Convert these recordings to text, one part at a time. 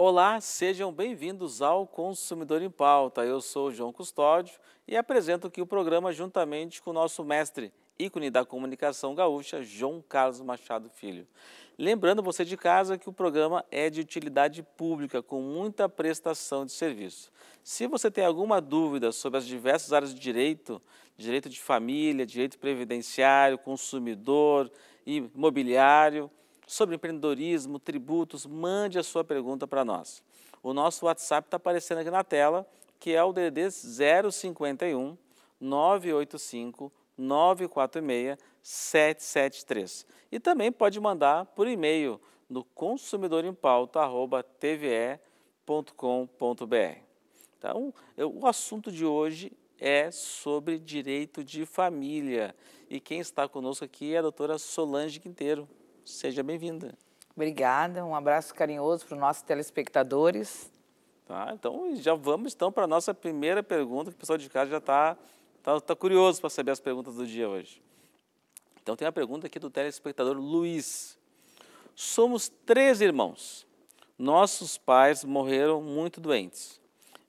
Olá, sejam bem-vindos ao Consumidor em Pauta. Eu sou João Custódio e apresento aqui o programa juntamente com o nosso mestre, ícone da comunicação gaúcha, João Carlos Machado Filho. Lembrando você de casa que o programa é de utilidade pública, com muita prestação de serviço. Se você tem alguma dúvida sobre as diversas áreas de direito, direito de família, direito previdenciário, consumidor, imobiliário, sobre empreendedorismo, tributos, mande a sua pergunta para nós. O nosso WhatsApp está aparecendo aqui na tela, que é o DD 051 985 946 773. E também pode mandar por e-mail no consumidorempauta@tve.com.br. Então, eu, o assunto de hoje é sobre direito de família. E quem está conosco aqui é a doutora Solange Quinteiro. Seja bem-vinda. Obrigada, um abraço carinhoso para os nossos telespectadores. Tá, então já vamos então para a nossa primeira pergunta, que o pessoal de casa já está tá, tá curioso para saber as perguntas do dia hoje. Então tem a pergunta aqui do telespectador Luiz. Somos três irmãos. Nossos pais morreram muito doentes.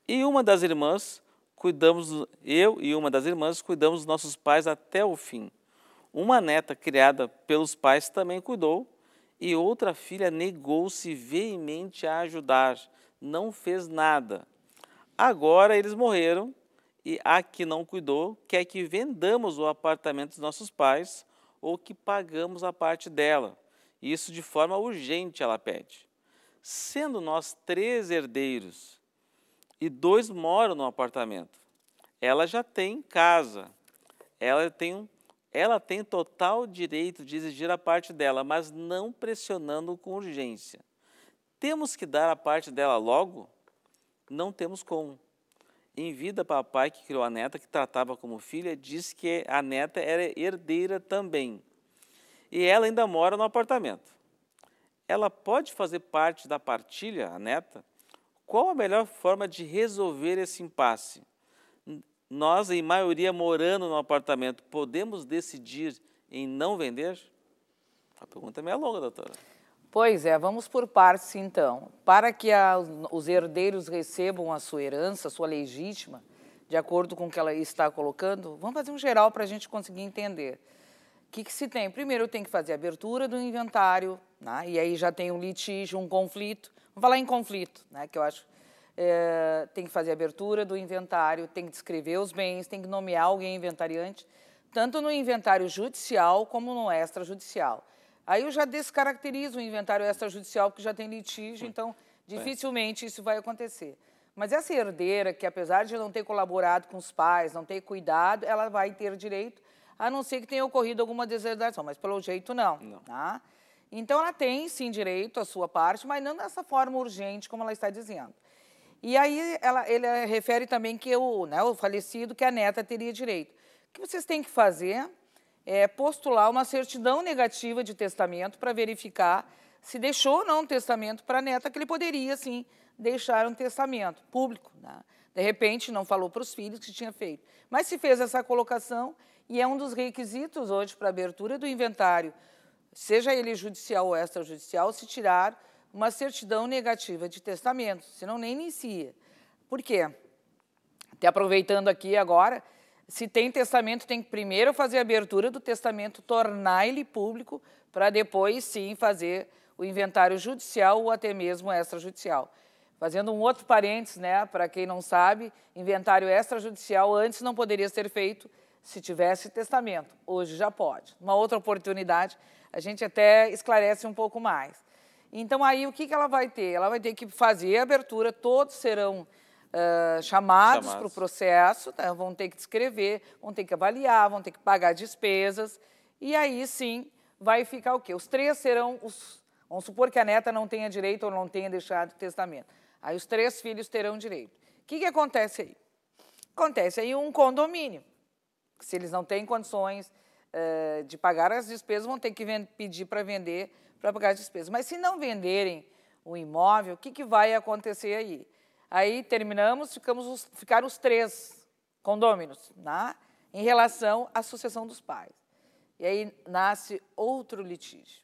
E uma das irmãs cuidamos, eu e uma das irmãs cuidamos dos nossos pais até o fim. Uma neta criada pelos pais também cuidou e outra filha negou-se veemente a ajudar, não fez nada. Agora eles morreram e a que não cuidou quer que vendamos o apartamento dos nossos pais ou que pagamos a parte dela. Isso de forma urgente, ela pede. Sendo nós três herdeiros e dois moram no apartamento, ela já tem casa, ela tem ela tem total direito de exigir a parte dela, mas não pressionando com urgência. Temos que dar a parte dela logo? Não temos como. Em vida, papai que criou a neta, que tratava como filha, disse que a neta era herdeira também. E ela ainda mora no apartamento. Ela pode fazer parte da partilha, a neta? Qual a melhor forma de resolver esse impasse? nós, em maioria, morando no apartamento, podemos decidir em não vender? A pergunta é meio longa, doutora. Pois é, vamos por partes então. Para que a, os herdeiros recebam a sua herança, sua legítima, de acordo com o que ela está colocando, vamos fazer um geral para a gente conseguir entender. O que, que, se tem? Primeiro, tem que fazer a abertura do inventário, né? e aí já tem um litígio, um conflito. Vamos falar em conflito, né? que eu acho é, tem que fazer abertura do inventário, tem que descrever os bens, tem que nomear alguém inventariante, tanto no inventário judicial como no extrajudicial. Aí eu já descaracterizo o inventário extrajudicial, porque já tem litígio, então dificilmente isso vai acontecer. Mas essa herdeira, que apesar de não ter colaborado com os pais, não ter cuidado, ela vai ter direito, a não ser que tenha ocorrido alguma deserdação, mas pelo jeito não. não. Tá? Então ela tem sim direito à sua parte, mas não dessa forma urgente como ela está dizendo. E aí ela, ele eh, refere também que o, né, o falecido, que a neta teria direito. O que vocês têm que fazer é postular uma certidão negativa de testamento para verificar se deixou ou não um testamento para a neta, que ele poderia, sim, deixar um testamento público. Né? De repente, não falou para os filhos que tinha feito. Mas se fez essa colocação, e é um dos requisitos hoje para abertura do inventário, seja ele judicial ou extrajudicial, se tirar uma certidão negativa de testamento, senão nem inicia. Por quê? Até aproveitando aqui agora, se tem testamento, tem que primeiro fazer a abertura do testamento, tornar ele público, para depois sim fazer o inventário judicial ou até mesmo extrajudicial. Fazendo um outro parênteses, né, para quem não sabe, inventário extrajudicial antes não poderia ser feito se tivesse testamento. Hoje já pode. Uma outra oportunidade, a gente até esclarece um pouco mais. Então, aí, o que, que ela vai ter? Ela vai ter que fazer a abertura, todos serão uh, chamados, para o processo, tá? vão ter que descrever, vão ter que avaliar, vão ter que pagar despesas, e aí, sim, vai ficar o quê? Os três serão os... Vamos supor que a neta não tenha direito ou não tenha deixado testamento. Aí os três filhos terão direito. O que, que acontece aí? Acontece aí um condomínio. Se eles não têm condições uh, de pagar as despesas, vão ter que pedir para vender para pagar as despesas. Mas se não venderem o imóvel, o que, que vai acontecer aí? Aí terminamos, ficamos os, ficaram os três condôminos né, em relação à sucessão dos pais. E aí nasce outro litígio.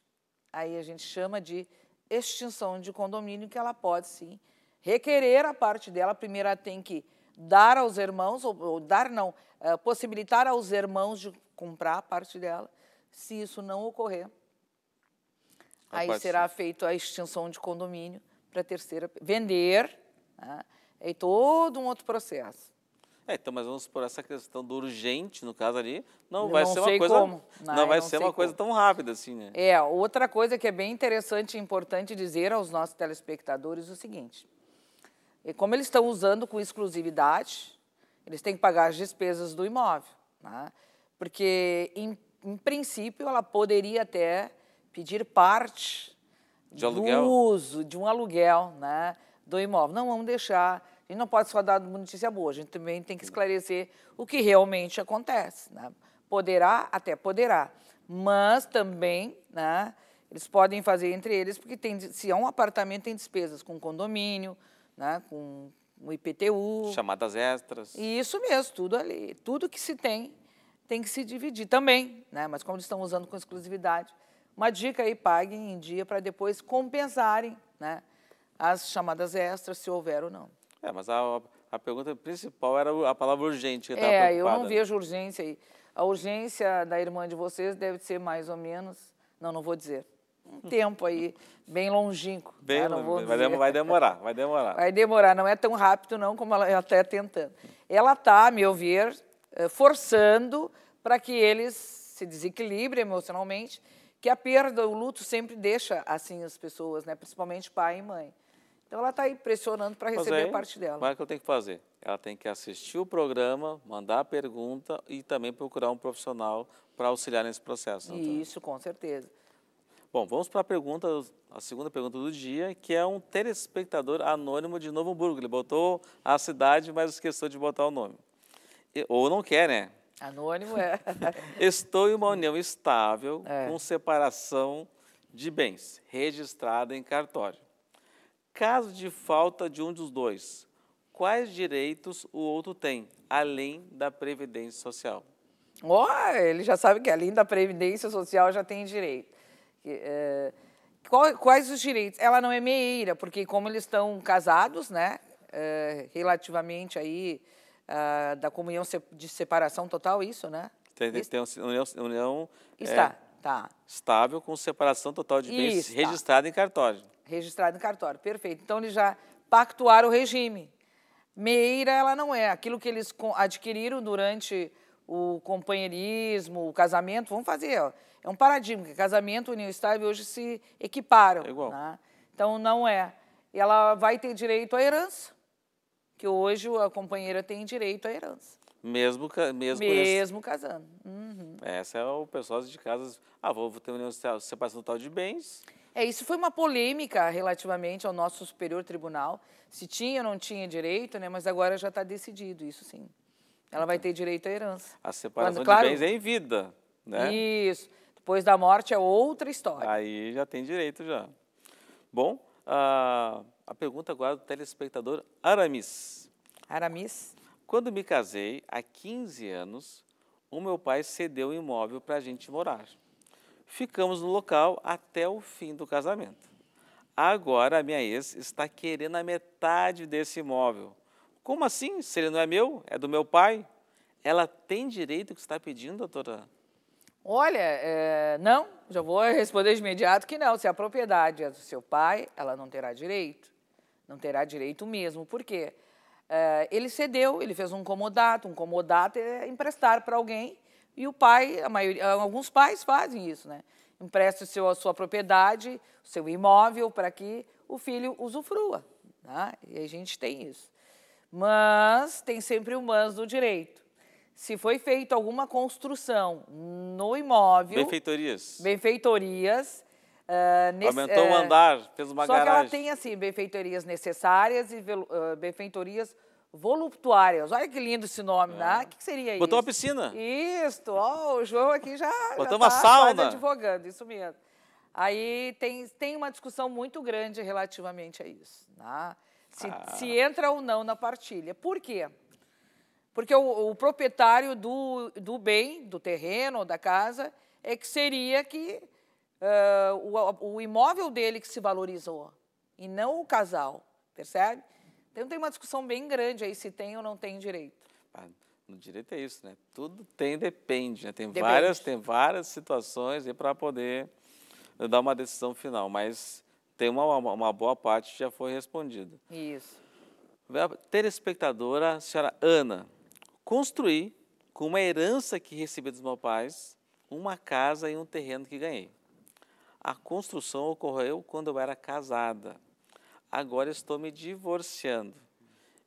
Aí a gente chama de extinção de condomínio, que ela pode sim requerer a parte dela. Primeiro ela tem que dar aos irmãos, ou, ou dar não, eh, possibilitar aos irmãos de comprar a parte dela. Se isso não ocorrer, Aí será feita a extinção de condomínio para terceira. Vender, né? todo um outro processo. É, então, mas vamos por essa questão do urgente, no caso ali, não, não vai ser uma coisa como. não, não vai não ser uma como. coisa tão rápida assim, né? É, outra coisa que é bem interessante e importante dizer aos nossos telespectadores é o seguinte: como eles estão usando com exclusividade, eles têm que pagar as despesas do imóvel, né? porque em, em princípio ela poderia até pedir parte de do uso de um aluguel né, do imóvel. Não vamos deixar. A gente não pode só dar notícia boa, a gente também tem que esclarecer o que realmente acontece. Né? Poderá, até poderá, mas também né, eles podem fazer entre eles, porque tem, se é um apartamento, tem despesas com condomínio, né, com o IPTU. Chamadas extras. E isso mesmo, tudo ali. Tudo que se tem tem que se dividir também, né? mas como eles estão usando com exclusividade, uma dica aí, paguem em dia para depois compensarem né, as chamadas extras, se houver ou não. É, mas a, a pergunta principal era a palavra urgente. Que estava. é, eu não né? vejo urgência aí. A urgência da irmã de vocês deve ser mais ou menos, não, não vou dizer, um tempo aí, bem longínquo. Né, bem longínquo, vai, demorar, vai demorar. Vai demorar, não é tão rápido não como ela está tentando. Ela está, a meu ver, eh, forçando para que eles se desequilibrem emocionalmente que a perda, o luto sempre deixa assim as pessoas, né? Principalmente pai e mãe. Então ela está aí pressionando para receber aí, a parte dela. Mas o é que eu tenho que fazer? Ela tem que assistir o programa, mandar a pergunta e também procurar um profissional para auxiliar nesse processo. Né, Isso, com certeza. Bom, vamos para a pergunta, a segunda pergunta do dia, que é um telespectador anônimo de Novo Hamburgo. Ele botou a cidade, mas esqueceu de botar o nome. Ou não quer, né? Anônimo é. Estou em uma união estável é. com separação de bens, registrada em cartório. Caso de falta de um dos dois, quais direitos o outro tem, além da Previdência Social? Ó, oh, ele já sabe que além da Previdência Social já tem direito. É, quais os direitos? Ela não é meira, porque como eles estão casados, né, é, relativamente aí uh, da comunhão de separação total, isso, né? Tem, tem, tem união, união é, Está, é, tá. estável com separação total de bens tá. registrada em cartório. Registrada em cartório, perfeito. Então, eles já pactuaram o regime. Meira, ela não é. Aquilo que eles adquiriram durante o companheirismo, o casamento, vamos fazer, ó, é um paradigma, que casamento, união estável hoje se equiparam. É igual. Né? Então, não é. Ela vai ter direito à herança, que hoje a companheira tem direito à herança. Mesmo, mesmo, mesmo casando. Uhum. Essa é o pessoal de casas. Ah, vou, vou ter uma separação total de bens. É, isso foi uma polêmica relativamente ao nosso Superior Tribunal. Se tinha ou não tinha direito, né? Mas agora já está decidido, isso sim. Ela vai ter direito à herança. A separação Quando, claro, de bens é em vida, né? Isso. Depois da morte é outra história. Aí já tem direito já. Bom, ah, a pergunta agora do telespectador Aramis. Aramis. Quando me casei, há 15 anos, o meu pai cedeu o um imóvel para a gente morar. Ficamos no local até o fim do casamento. Agora a minha ex está querendo a metade desse imóvel. Como assim? Se ele não é meu, é do meu pai? Ela tem direito que está pedindo, doutora? Olha, é, não, já vou responder de imediato que não. Se a propriedade é do seu pai, ela não terá direito. Não terá direito mesmo. Por quê? É, ele cedeu, ele fez um comodato. Um comodato é emprestar para alguém e o pai, a maioria, alguns pais fazem isso, né? Empresta seu, a sua propriedade, o seu imóvel para que o filho usufrua. Né? E a gente tem isso. Mas tem sempre o mas do direito. Se foi feita alguma construção no imóvel. Benfeitorias. Benfeitorias Uh, nesse, Aumentou o ah, andar, fez uma só garagem. Só que ela tem, assim, benfeitorias necessárias e uh, benfeitorias voluptuárias. Olha que lindo esse nome, é. né? O que, que seria isso? Botou uma piscina. Isto, ó, o João aqui já Botou tá uma sauna. advogando, isso mesmo. Aí tem, tem uma discussão muito grande relativamente a isso, né? Se, ah. se entra ou não na partilha. Por quê? Porque o, o proprietário do, do bem, do terreno, da casa, é que seria que uh, o, o imóvel dele que se valorizou e não o casal, percebe? Então tem uma discussão bem grande aí se tem ou não tem direito. Ah, no direito é isso, né? Tudo tem depende, né? Tem depende. várias, tem várias situações para poder eh, dar uma decisão final, mas tem uma, uma boa parte que já foi respondida. Isso. Telespectadora, senhora Ana, construí com uma herança que recebi dos meus pais, uma casa e um terreno que ganhei. A construção ocorreu quando eu era casada. Agora estou me divorciando.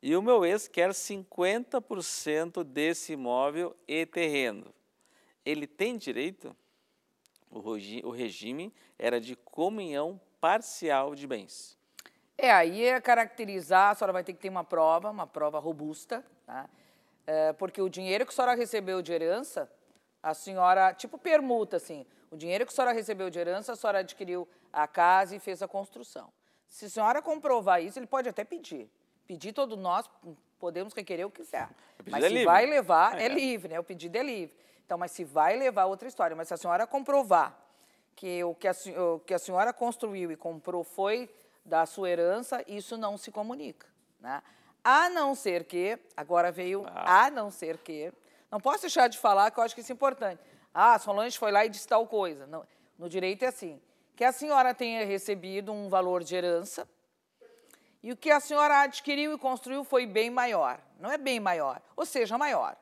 E o meu ex quer 50% desse imóvel e terreno. Ele tem direito? O regime era de comunhão parcial de bens. É, aí é caracterizar, a senhora vai ter que ter uma prova, uma prova robusta, tá? É, porque o dinheiro que a senhora recebeu de herança, a senhora, tipo permuta, assim, o dinheiro que a senhora recebeu de herança, a senhora adquiriu a casa e fez a construção. Se a senhora comprovar isso, ele pode até pedir. Pedir todo nós podemos requerer o que quiser. É, mas é se vai levar, é. é livre, né? O pedido é livre. Então, mas se vai levar, é outra história. Mas se a senhora comprovar que o que a, o que a senhora construiu e comprou foi da sua herança, isso não se comunica, né? A não ser que, agora veio ah. a não ser que, não posso deixar de falar que eu acho que isso é importante. Ah, Solange foi lá e disse tal coisa. Não, no direito é assim: que a senhora tenha recebido um valor de herança e o que a senhora adquiriu e construiu foi bem maior. Não é bem maior, ou seja, maior.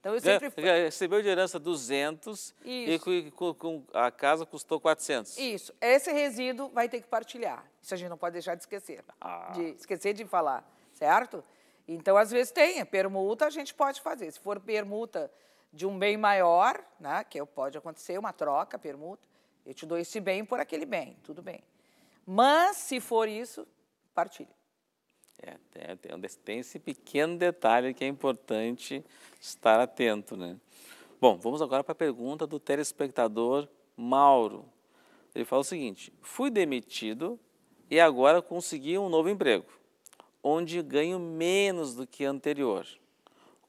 Então eu sempre Recebeu de herança 200 Isso. e com, com, a casa custou 400. Isso. Esse resíduo vai ter que partilhar. Isso a gente não pode deixar de esquecer. Ah. De esquecer de falar, certo? Então, às vezes tem. É permuta a gente pode fazer. Se for permuta de um bem maior, né, que pode acontecer uma troca, permuta, eu te dou esse bem por aquele bem, tudo bem. Mas, se for isso, partilhe. É, tem, tem esse pequeno detalhe que é importante estar atento, né? Bom, vamos agora para a pergunta do telespectador Mauro. Ele fala o seguinte, fui demitido e agora consegui um novo emprego, onde ganho menos do que anterior.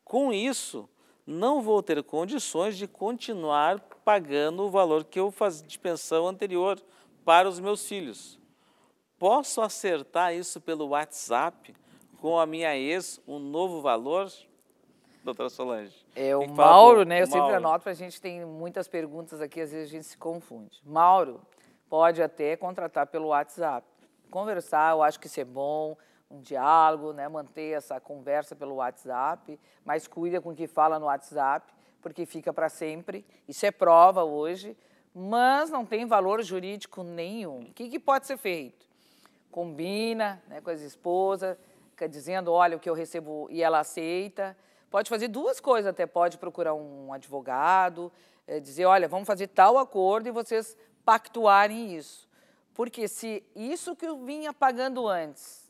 Com isso, não vou ter condições de continuar pagando o valor que eu faz de pensão anterior para os meus filhos. Posso acertar isso pelo WhatsApp com a minha ex, um novo valor? doutora Solange? É, o Mauro, né? Eu Mauro. sempre anoto, a gente tem muitas perguntas aqui, às vezes a gente se confunde. Mauro, pode até contratar pelo WhatsApp. Conversar, eu acho que isso é bom um diálogo, né, manter essa conversa pelo WhatsApp, mas cuida com o que fala no WhatsApp, porque fica para sempre. Isso é prova hoje, mas não tem valor jurídico nenhum. O que, que pode ser feito? Combina né, com as esposas, dizendo, olha, o que eu recebo e ela aceita. Pode fazer duas coisas até, pode procurar um advogado, é, dizer, olha, vamos fazer tal acordo e vocês pactuarem isso. Porque se isso que eu vinha pagando antes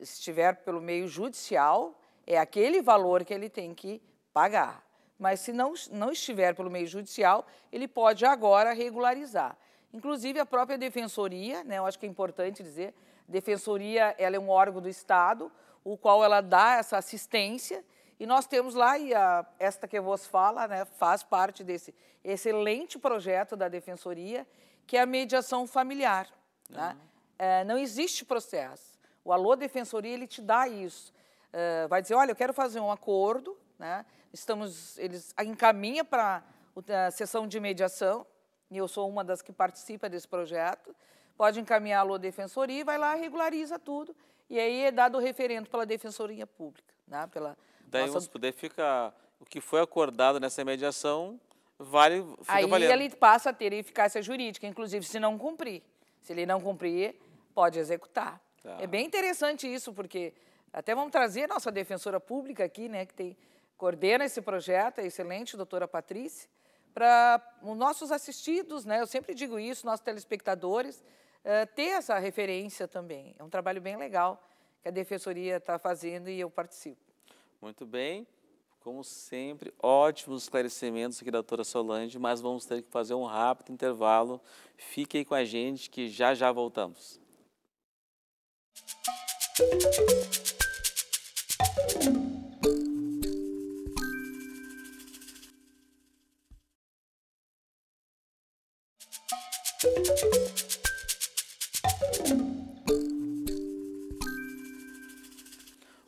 estiver pelo meio judicial, é aquele valor que ele tem que pagar. Mas se não, não estiver pelo meio judicial, ele pode agora regularizar. Inclusive, a própria defensoria, né, eu acho que é importante dizer, defensoria ela é um órgão do Estado, o qual ela dá essa assistência, e nós temos lá, e a, esta que vos fala né, faz parte desse excelente projeto da defensoria, que é a mediação familiar. Uhum. Né? É, não existe processo. O Alô Defensoria, ele te dá isso. Uh, vai dizer, olha, eu quero fazer um acordo, né? Estamos, eles encaminha para a sessão de mediação, e eu sou uma das que participa desse projeto, pode encaminhar a Alô Defensoria e vai lá, regulariza tudo, e aí é dado o referendo pela Defensoria Pública. Né? Pela Daí, nossa... se puder, fica o que foi acordado nessa mediação vale, fica Aí valendo. ele passa a ter eficácia jurídica, inclusive se não cumprir. Se ele não cumprir, pode executar. Tá. É bem interessante isso, porque até vamos trazer a nossa defensora pública aqui, né, que tem, coordena esse projeto, é excelente, doutora Patrícia, para os nossos assistidos, né, eu sempre digo isso, nossos telespectadores, uh, ter essa referência também. É um trabalho bem legal que a Defensoria está fazendo e eu participo. Muito bem. Como sempre, ótimos esclarecimentos aqui da doutora Solange, mas vamos ter que fazer um rápido intervalo. Fique aí com a gente que já já voltamos.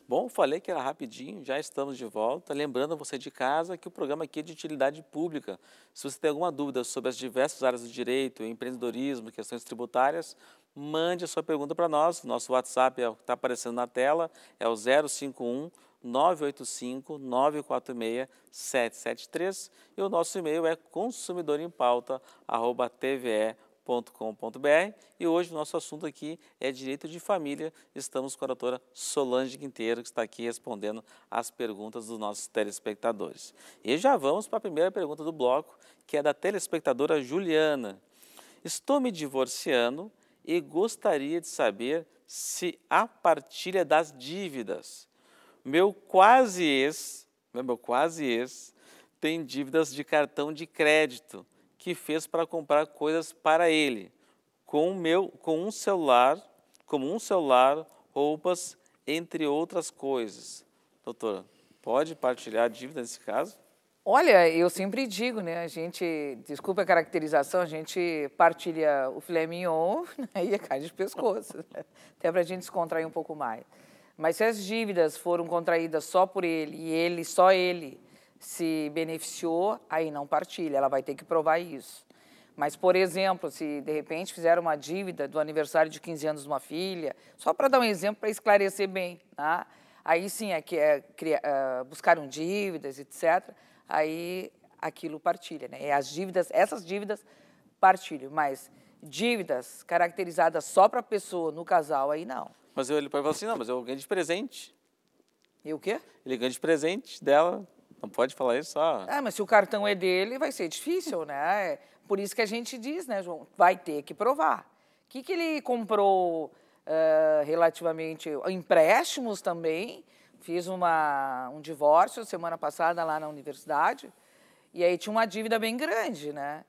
Bom, falei que era rapidinho, já estamos de volta. Lembrando você de casa que o programa aqui é de utilidade pública. Se você tem alguma dúvida sobre as diversas áreas do direito, empreendedorismo, questões tributárias, mande a sua pergunta para nós. Nosso WhatsApp é está aparecendo na tela, é o 051 985 946 773 e o nosso e-mail é consumidorempauta@tve.com.br e hoje o nosso assunto aqui é direito de família. Estamos com a doutora Solange Quinteiro, que está aqui respondendo as perguntas dos nossos telespectadores. E já vamos para a primeira pergunta do bloco, que é da telespectadora Juliana. Estou me divorciando e gostaria de saber se a partilha das dívidas. Meu quase ex, né, meu quase ex, tem dívidas de cartão de crédito que fez para comprar coisas para ele, com meu, com um celular, como um celular, roupas, entre outras coisas. Doutora, pode partilhar a dívida nesse caso? Olha, eu sempre digo, né? A gente, desculpa a caracterização, a gente partilha o filé mignon né, e a carne de pescoço, né? até para a gente descontrair um pouco mais. Mas se as dívidas foram contraídas só por ele e ele, só ele, se beneficiou, aí não partilha, ela vai ter que provar isso. Mas, por exemplo, se de repente fizeram uma dívida do aniversário de 15 anos de uma filha, só para dar um exemplo, para esclarecer bem, né? aí sim é que é, criar, uh, ah, buscaram dívidas, etc aí aquilo partilha, né? E as dívidas, essas dívidas partilham, mas dívidas caracterizadas só para a pessoa no casal, aí não. Mas ele pode falar assim, não, mas eu ganhei de presente. E o quê? Ele ganha de presente dela. Não pode falar isso só. Ah, é, mas se o cartão é dele, vai ser difícil, né? É por isso que a gente diz, né, João? Vai ter que provar. O que, que ele comprou uh, relativamente. Empréstimos também fiz uma, um divórcio semana passada lá na universidade, e aí tinha uma dívida bem grande, né?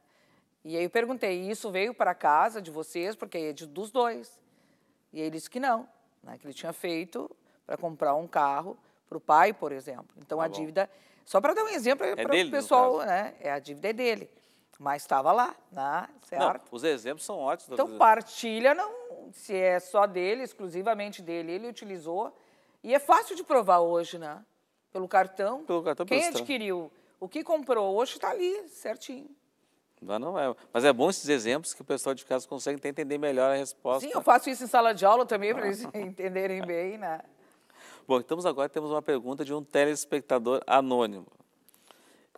E aí eu perguntei, isso veio para casa de vocês, porque é de, dos dois. E ele disse que não, né? que ele tinha feito para comprar um carro para o pai, por exemplo. Então tá a bom. dívida, só para dar um exemplo é para o pessoal, né? É, a dívida é dele. Mas estava lá, né? certo? Não, os exemplos são ótimos. Então partilha, não, se é só dele, exclusivamente dele, ele utilizou e é fácil de provar hoje, né? Pelo cartão. Pelo cartão Quem adquiriu, o que comprou hoje está ali, certinho. Não, não é. Mas é bom esses exemplos que o pessoal de casa consegue entender melhor a resposta. Sim, eu faço isso em sala de aula também para eles entenderem bem, né? Bom, estamos agora temos uma pergunta de um telespectador anônimo.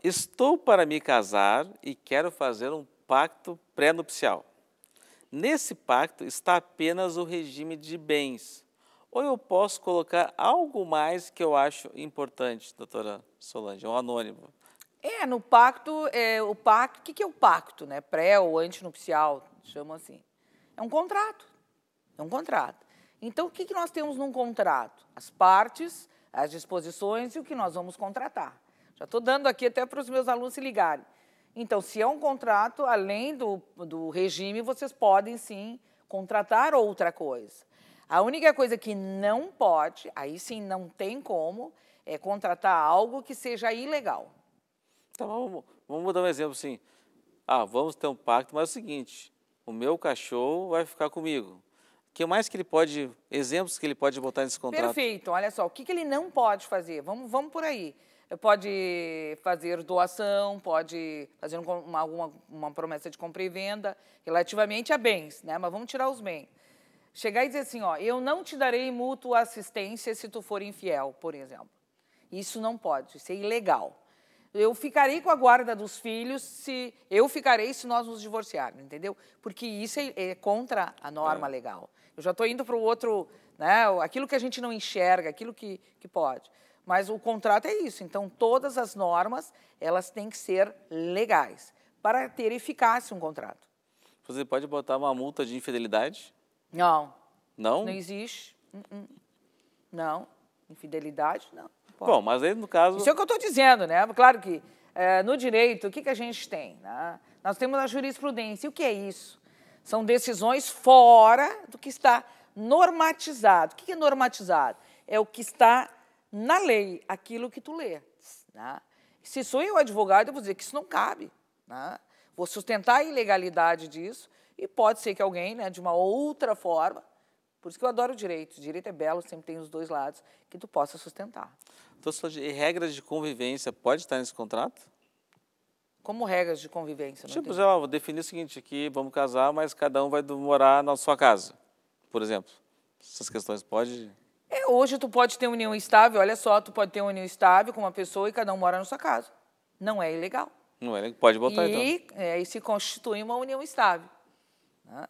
Estou para me casar e quero fazer um pacto pré-nupcial. Nesse pacto está apenas o regime de bens, ou eu posso colocar algo mais que eu acho importante, doutora Solange, um anônimo? É, no pacto, é, o pacto, o que, que é o pacto, né? Pré ou antinupcial, chamam assim. É um contrato. É um contrato. Então, o que, que nós temos num contrato? As partes, as disposições e o que nós vamos contratar. Já estou dando aqui até para os meus alunos se ligarem. Então, se é um contrato, além do, do regime, vocês podem sim contratar outra coisa. A única coisa que não pode, aí sim não tem como, é contratar algo que seja ilegal. Então vamos, vamos dar um exemplo assim. Ah, vamos ter um pacto, mas é o seguinte: o meu cachorro vai ficar comigo. O que mais que ele pode, exemplos que ele pode botar nesse contrato? Perfeito, olha só, o que, que ele não pode fazer? Vamos, vamos por aí. Pode fazer doação, pode fazer uma, uma, uma promessa de compra e venda relativamente a bens, né? Mas vamos tirar os bens Chegar e dizer assim, ó, eu não te darei mútua assistência se tu for infiel, por exemplo. Isso não pode, isso é ilegal. Eu ficarei com a guarda dos filhos se eu ficarei se nós nos divorciarmos, entendeu? Porque isso é, é contra a norma é. legal. Eu já estou indo para o outro, né? Aquilo que a gente não enxerga, aquilo que, que pode. Mas o contrato é isso. Então todas as normas elas têm que ser legais para ter eficácia um contrato. Você pode botar uma multa de infidelidade? Não. Não? Não existe. Uh-uh. Não. Infidelidade, não. Bom, mas aí no caso. Isso é o que eu estou dizendo, né? Claro que é, no direito, o que, que a gente tem? Né? Nós temos a jurisprudência. E o que é isso? São decisões fora do que está normatizado. O que é normatizado? É o que está na lei, aquilo que tu lê. Né? Se sou eu advogado, eu vou dizer que isso não cabe. Né? Vou sustentar a ilegalidade disso e pode ser que alguém, né, de uma outra forma, por isso que eu adoro o direito, o direito é belo, sempre tem os dois lados, que tu possa sustentar. Então, e regras de convivência pode estar nesse contrato? Como regras de convivência? Não tipo, já, vou definir o seguinte, que vamos casar, mas cada um vai morar na sua casa, por exemplo. Essas questões pode... É, hoje tu pode ter união estável, olha só, tu pode ter união estável com uma pessoa e cada um mora na sua casa. Não é ilegal. Não é, pode botar e, então. É, e se constitui uma união estável. Né?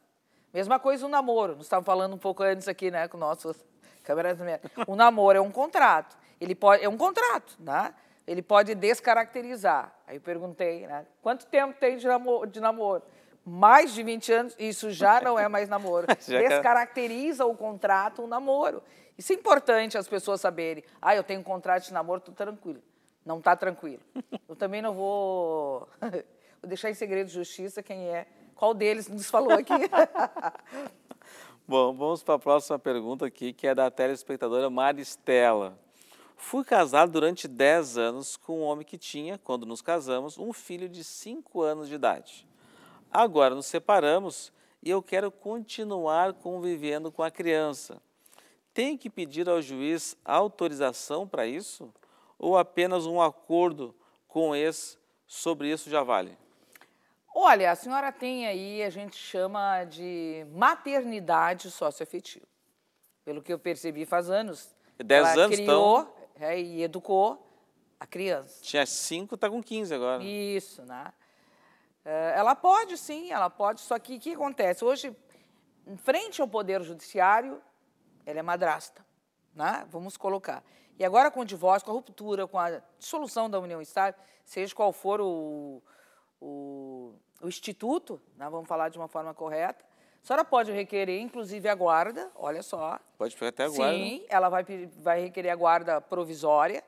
Mesma coisa o namoro. Nós estávamos falando um pouco antes aqui, né, com nossos câmeras. O namoro é um contrato. Ele pode é um contrato, né? Ele pode descaracterizar. Aí eu perguntei, né, quanto tempo tem de namoro? De namoro? Mais de 20 anos, isso já não é mais namoro. É Descaracteriza o contrato, o namoro. Isso é importante as pessoas saberem. Ah, eu tenho um contrato de namoro, estou tranquilo. Não está tranquilo. Eu também não vou, vou deixar em segredo de justiça quem é qual deles nos falou aqui. Bom, vamos para a próxima pergunta aqui, que é da telespectadora Maristela. Fui casado durante 10 anos com um homem que tinha, quando nos casamos, um filho de 5 anos de idade. Agora nos separamos e eu quero continuar convivendo com a criança. Tem que pedir ao juiz autorização para isso? Ou apenas um acordo com esse sobre isso já vale? Olha, a senhora tem aí, a gente chama de maternidade socioafetiva. Pelo que eu percebi faz anos. Dez ela anos, então? criou então. é, e educou a criança. Tinha cinco, está com 15 agora. Isso, né? É, ela pode, sim, ela pode, só que o que acontece? Hoje, em frente ao Poder Judiciário, ela é madrasta, né? vamos colocar. E agora com o divórcio, com a ruptura, com a dissolução da União Estável, seja qual for o, o, o Instituto, né, vamos falar de uma forma correta. A senhora pode requerer, inclusive, a guarda, olha só. Pode ficar até a guarda. Sim, ela vai, vai requerer a guarda provisória,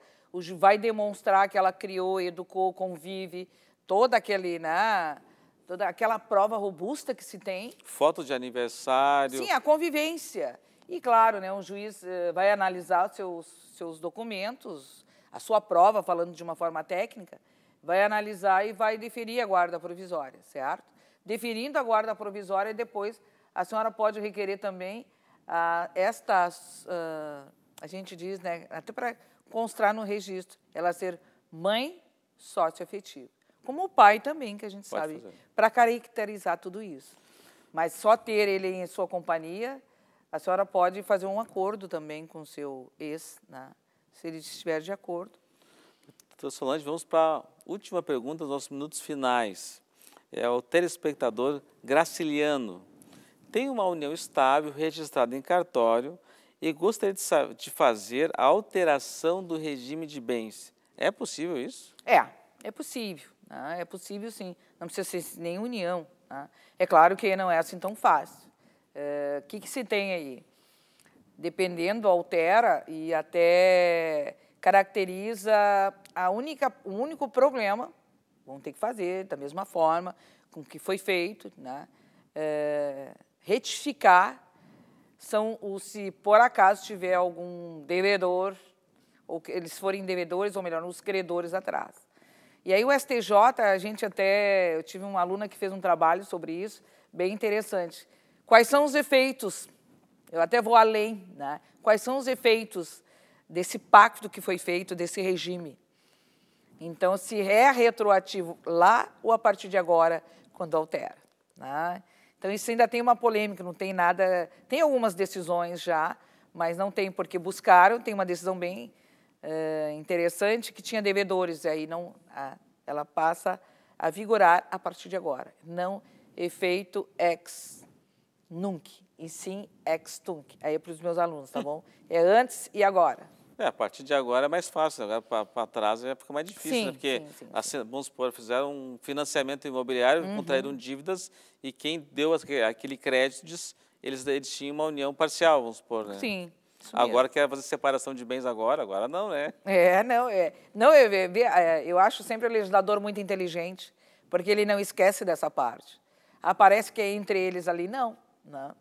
vai demonstrar que ela criou, educou, convive, toda aquele, né, toda aquela prova robusta que se tem. Foto de aniversário. Sim, a convivência. E claro, né, um juiz eh, vai analisar seus, seus documentos, a sua prova, falando de uma forma técnica, vai analisar e vai deferir a guarda provisória, certo? Deferindo a guarda provisória, depois a senhora pode requerer também ah, esta, ah, a gente diz, né, até para constar no registro, ela ser mãe sócio afetiva. Como o pai também, que a gente pode sabe, para caracterizar tudo isso. Mas só ter ele em sua companhia, a senhora pode fazer um acordo também com o seu ex, né? se ele estiver de acordo, Doutor Solange, vamos para a última pergunta dos nossos minutos finais. É o telespectador Graciliano. Tem uma união estável registrada em cartório e gostaria de, de fazer a alteração do regime de bens. É possível isso? É, é possível. Né? É possível sim. Não precisa ser nem união. Né? É claro que não é assim tão fácil. O é, uh, que, que se tem aí? Dependendo, altera e até caracteriza a única, o único problema, vão ter que fazer da mesma forma com que foi feito, né? É, retificar são os se por acaso tiver algum devedor ou que eles forem devedores ou melhor os credores atrás. E aí o STJ a gente até eu tive uma aluna que fez um trabalho sobre isso bem interessante. Quais são os efeitos? Eu até vou além, né? Quais são os efeitos desse pacto que foi feito, desse regime. Então, se é retroativo lá ou a partir de agora, quando altera. Né? Então, isso ainda tem uma polêmica, não tem nada. Tem algumas decisões já, mas não tem porque buscaram. Tem uma decisão bem eh, interessante que tinha devedores, e aí não, ela passa a vigorar a partir de agora. Não efeito ex nunc, e sim ex tunc. Aí é para os meus alunos, tá bom? É antes e agora. É, a partir de agora é mais fácil, né? agora para trás já fica mais difícil, sim, né? porque, sim, sim, assim, vamos supor, fizeram um financiamento imobiliário, uhum. contraíram dívidas e quem deu aquele crédito, eles, eles tinham uma união parcial, vamos supor, né? Sim. Agora quer fazer separação de bens agora, agora não, né? É, não, é. Não, eu, é, eu acho sempre o legislador muito inteligente, porque ele não esquece dessa parte. Aparece que é entre eles ali, não. não. Né?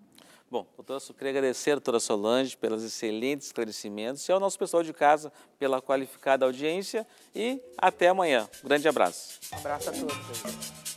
Bom, doutor, eu queria agradecer a doutora Solange pelos excelentes esclarecimentos e ao nosso pessoal de casa pela qualificada audiência e até amanhã. Um grande abraço. Um abraço a todos.